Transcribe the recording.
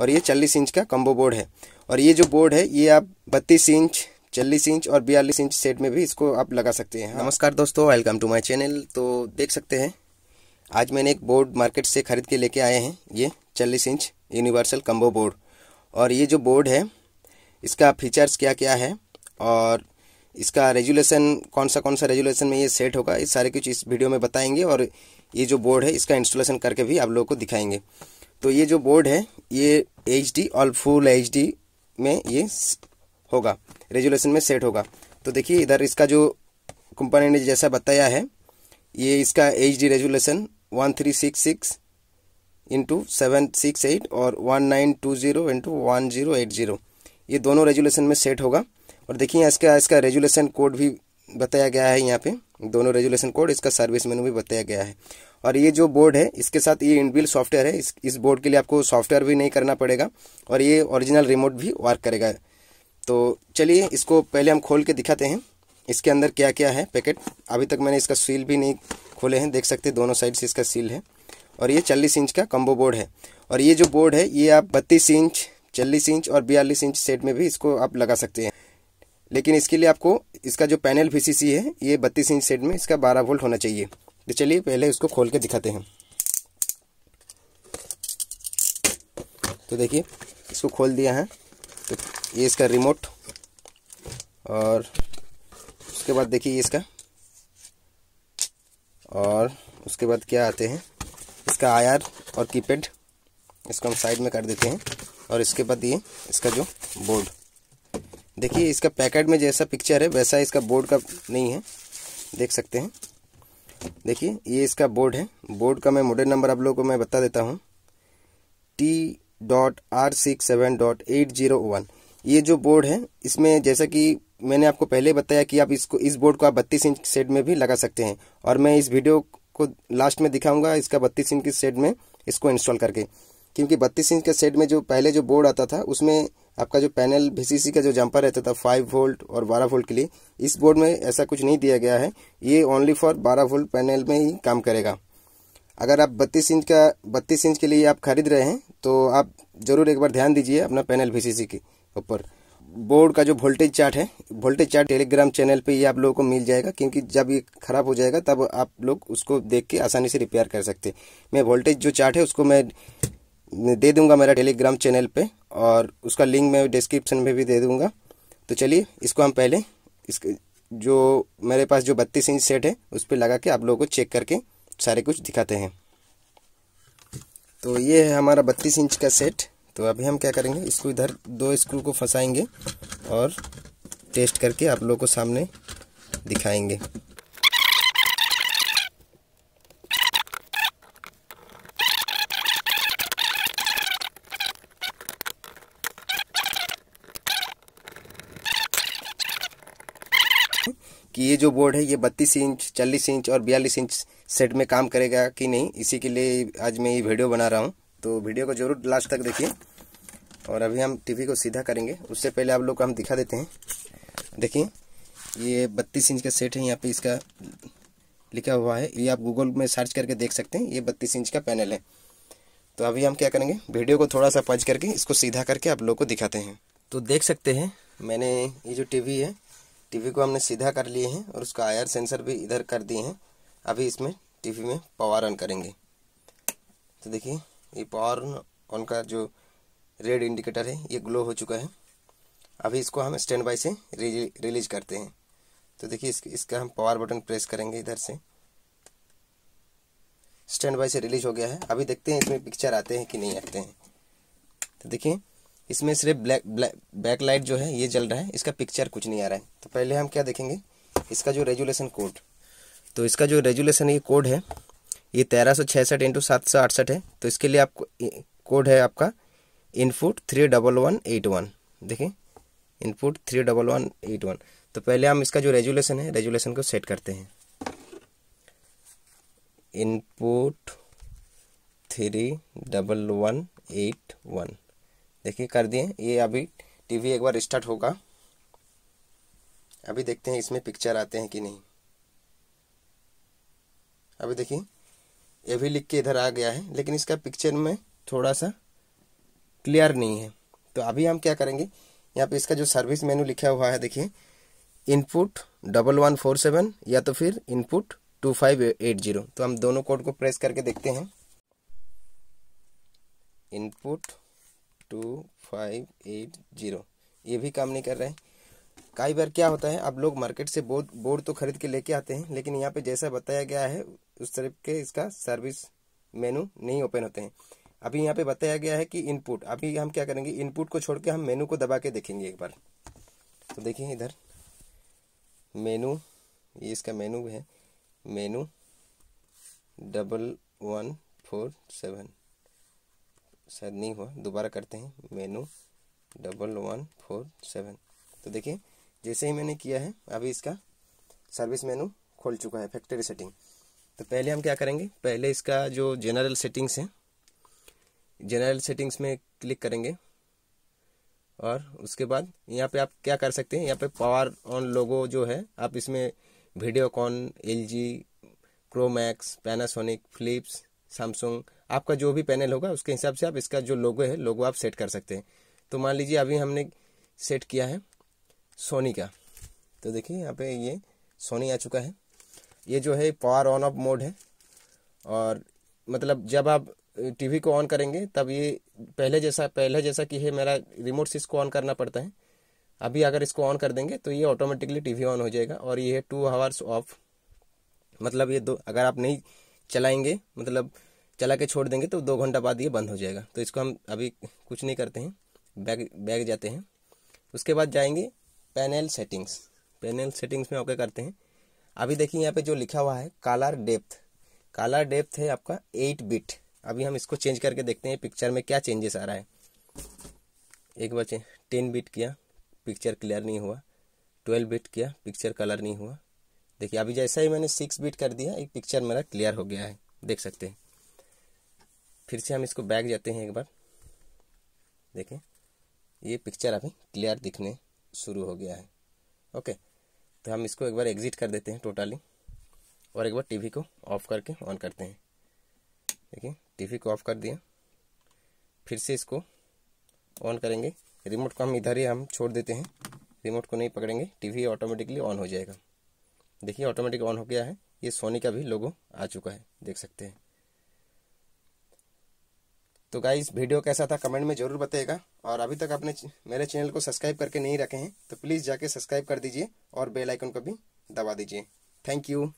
और ये चालीस इंच का कम्बो बोर्ड है और ये जो बोर्ड है ये आप बत्तीस इंच चालीस इंच और बयालीस इंच सेट में भी इसको आप लगा सकते हैं नमस्कार दोस्तों वेलकम टू माय चैनल तो देख सकते हैं आज मैंने एक बोर्ड मार्केट से ख़रीद के लेके आए हैं ये चालीस इंच यूनिवर्सल कम्बो बोर्ड और ये जो बोर्ड है इसका फीचर्स क्या क्या है और इसका रेजुलेशन कौन सा कौन सा रेजुलेशन में ये सेट होगा ये सारे कुछ इस वीडियो में बताएंगे और ये जो बोर्ड है इसका इंस्टॉलेशन करके भी आप लोगों को दिखाएंगे तो ये जो बोर्ड है ये एच डी और फुल एच डी में ये होगा रेजुलेशन में सेट होगा तो देखिए इधर इसका जो कंपनी ने जैसा बताया है ये इसका H D resolution one three six six into seven six eight और one nine two zero into one zero eight zero ये दोनों रेजुलेशन में सेट होगा और देखिए इसका इसका रेजुलेशन कोड भी बताया गया है यहाँ पे दोनों रेजुलेशन कोड इसका सर्विस मेनू भी बताया गया है और ये जो बोर्ड है इसके साथ ये इनबिल सॉफ्टवेयर है इस इस बोर्ड के लिए आपको सॉफ्टवेयर भी नहीं करना पड़ेगा और ये ओरिजिनल रिमोट भी वर्क करेगा तो चलिए इसको पहले हम खोल के दिखाते हैं इसके अंदर क्या क्या है पैकेट अभी तक मैंने इसका सील भी नहीं खोले हैं देख सकते दोनों साइड से इसका सील है और ये चालीस इंच का कम्बो बोर्ड है और ये जो बोर्ड है ये आप बत्तीस इंच चालीस इंच और बयालीस इंच सेट में भी इसको आप लगा सकते हैं लेकिन इसके लिए आपको इसका जो पैनल वी है ये बत्तीस इंच सेट में इसका बारह वोल्ट होना चाहिए तो चलिए पहले इसको खोल के दिखाते हैं तो देखिए इसको खोल दिया है तो ये इसका रिमोट और उसके बाद देखिए इसका और उसके बाद क्या आते हैं इसका आयर और कीपैड इसको हम साइड में कर देते हैं और इसके बाद ये इसका जो बोर्ड देखिए इसका पैकेट में जैसा पिक्चर है वैसा इसका बोर्ड का नहीं है देख सकते हैं देखिए ये इसका बोर्ड है बोर्ड का मैं मॉडल नंबर आप लोगों को मैं बता देता हूँ T dot R six seven dot eight zero one ये जो बोर्ड है इसमें जैसा कि मैंने आपको पहले बताया कि आप इसको इस बोर्ड को आप बत्तीस इंच सेट में भी लगा सकते हैं और मैं इस वीडियो को लास्ट में दिखाऊंगा इसका बत्तीस इंच के सेट में इसको इंस्टॉल करके क्योंकि बत्तीस इंच के सेट में जो पहले जो बोर्ड आता था उसमें आपका जो पैनल वी का जो जंपर रहता था फाइव वोल्ट और बारह वोल्ट के लिए इस बोर्ड में ऐसा कुछ नहीं दिया गया है ये ओनली फॉर बारह वोल्ट पैनल में ही काम करेगा अगर आप बत्तीस इंच का बत्तीस इंच के लिए आप खरीद रहे हैं तो आप ज़रूर एक बार ध्यान दीजिए अपना पैनल वी के ऊपर बोर्ड का जो वोल्टेज चार्ट है वोल्टेज चार्ट टेलीग्राम चैनल पे ये आप लोगों को मिल जाएगा क्योंकि जब ये खराब हो जाएगा तब आप लोग उसको देख के आसानी से रिपेयर कर सकते मैं वोल्टेज जो चार्ट है उसको मैं दे दूंगा मेरा टेलीग्राम चैनल पे और उसका लिंक मैं डिस्क्रिप्शन में भी दे दूँगा तो चलिए इसको हम पहले इस जो मेरे पास जो बत्तीस इंच सेट है उस पर लगा के आप लोगों को चेक करके सारे कुछ दिखाते हैं तो ये है हमारा बत्तीस इंच का सेट तो अभी हम क्या करेंगे इसको इधर दो स्क्रू को फंसाएंगे और टेस्ट करके आप लोगों को सामने दिखाएंगे कि ये जो बोर्ड है ये बत्तीस इंच चालीस इंच और बयालीस इंच सेट में काम करेगा कि नहीं इसी के लिए आज मैं ये वीडियो बना रहा हूँ तो वीडियो को जरूर लास्ट तक देखिए और अभी हम टीवी को सीधा करेंगे उससे पहले आप लोग को हम दिखा देते हैं देखिए ये बत्तीस इंच का सेट है यहाँ पे इसका लिखा हुआ है ये आप गूगल में सर्च करके देख सकते हैं ये बत्तीस इंच का पैनल है तो अभी हम क्या करेंगे वीडियो को थोड़ा सा पंच करके इसको सीधा करके आप लोग को दिखाते हैं तो देख सकते हैं मैंने ये जो टी है टीवी को हमने सीधा कर लिए हैं और उसका आयर सेंसर भी इधर कर दिए हैं अभी इसमें टीवी में पावर ऑन करेंगे तो देखिए ये पावर ऑन का जो रेड इंडिकेटर है ये ग्लो हो चुका है अभी इसको हम स्टैंड बाई से रिलीज करते हैं तो देखिए इस, इसका हम पावर बटन प्रेस करेंगे इधर से स्टैंड बाई से रिलीज हो गया है अभी देखते हैं इसमें पिक्चर आते हैं कि नहीं आते हैं तो देखिए इसमें सिर्फ ब्लैक ब्लैक बैक लाइट जो है ये जल रहा है इसका पिक्चर कुछ नहीं आ रहा है तो पहले हम क्या देखेंगे इसका जो रेजुलेशन कोड तो इसका जो रेजुलेशन ये कोड है ये तेरह सौ छियासठ इंटू सात सौ अड़सठ है तो इसके लिए आपको कोड है आपका input three double one eight one देखें input three double one eight one तो पहले हम इसका जो रेजुलेशन है रेजुलेशन को सेट करते हैं input three double one eight one देखिए कर दिए ये अभी टीवी एक बार स्टार्ट होगा अभी देखते हैं इसमें पिक्चर आते हैं कि नहीं अभी देखिए ये भी लिख के इधर आ गया है लेकिन इसका पिक्चर में थोड़ा सा क्लियर नहीं है तो अभी हम क्या करेंगे यहाँ पे इसका जो सर्विस मेनू लिखा हुआ है देखिए input double one four seven या तो फिर input two five eight zero तो हम दोनों कोड को प्रेस करके देखते हैं input two five eight zero ये भी काम नहीं कर रहे हैं कई बार क्या होता है आप लोग मार्केट से बोर्ड बोर्ड तो खरीद के लेके आते हैं लेकिन यहाँ पे जैसा बताया गया है उस तरह के इसका सर्विस मेनू नहीं ओपन होते हैं अभी यहाँ पे बताया गया है कि इनपुट अभी हम क्या करेंगे इनपुट को छोड़ के हम मेनू को दबा के देखेंगे एक बार तो देखिए इधर मेनू ये इसका मेनू है menu double one four seven शायद नहीं हुआ दोबारा करते हैं menu double one four seven तो देखिए जैसे ही मैंने किया है अभी इसका सर्विस मेनू खोल चुका है फैक्ट्री सेटिंग तो पहले हम क्या करेंगे पहले इसका जो जनरल सेटिंग्स है जनरल सेटिंग्स में क्लिक करेंगे और उसके बाद यहाँ पे आप क्या कर सकते हैं यहाँ पे पावर ऑन लोगो जो है आप इसमें Videocon L G Cromax Panasonic Philips Samsung आपका जो भी पैनल होगा उसके हिसाब से आप इसका जो लोगो है लोगो आप सेट कर सकते हैं तो मान लीजिए अभी हमने सेट किया है सोनी का तो देखिए यहाँ पे ये सोनी आ चुका है ये जो है पावर ऑन ऑफ मोड है और मतलब जब आप टीवी को ऑन करेंगे तब ये पहले जैसा पहले जैसा कि है मेरा रिमोट से इसको ऑन करना पड़ता है अभी अगर इसको ऑन कर देंगे तो ये ऑटोमेटिकली टीवी ऑन हो जाएगा और ये है टू आवर्स ऑफ मतलब ये दो अगर आप नहीं चलाएंगे मतलब चला के छोड़ देंगे तो दो घंटा बाद ये बंद हो जाएगा तो इसको हम अभी कुछ नहीं करते हैं बैग बैग जाते हैं उसके बाद जाएंगे पैनल सेटिंग्स पैनल सेटिंग्स में ओके करते हैं अभी देखिए यहाँ पे जो लिखा हुआ है कालर डेप्थ कालर डेप्थ है आपका एट बिट अभी हम इसको चेंज करके देखते हैं पिक्चर में क्या चेंजेस आ रहा है एक बार टेन बिट किया पिक्चर क्लियर नहीं हुआ ट्वेल्व बिट किया पिक्चर कलर नहीं हुआ देखिए अभी जैसा ही मैंने सिक्स बिट कर दिया एक पिक्चर मेरा क्लियर हो गया है देख सकते हैं फिर से हम इसको बैक जाते हैं एक बार देखें ये पिक्चर अभी क्लियर दिखने शुरू हो गया है ओके तो हम इसको एक बार एग्जिट कर देते हैं टोटली और एक बार टीवी को ऑफ करके ऑन करते हैं देखिए टीवी को ऑफ कर दिया फिर से इसको ऑन करेंगे रिमोट को हम इधर ही हम छोड़ देते हैं रिमोट को नहीं पकड़ेंगे टीवी ऑटोमेटिकली ऑन हो जाएगा देखिए ऑटोमेटिक ऑन हो गया है ये सोनी का भी लोगो आ चुका है देख सकते हैं तो गाइज वीडियो कैसा था कमेंट में जरूर बताइएगा और अभी तक आपने मेरे चैनल को सब्सक्राइब करके नहीं रखे हैं तो प्लीज़ जाके सब्सक्राइब कर दीजिए और बेल आइकन को भी दबा दीजिए थैंक यू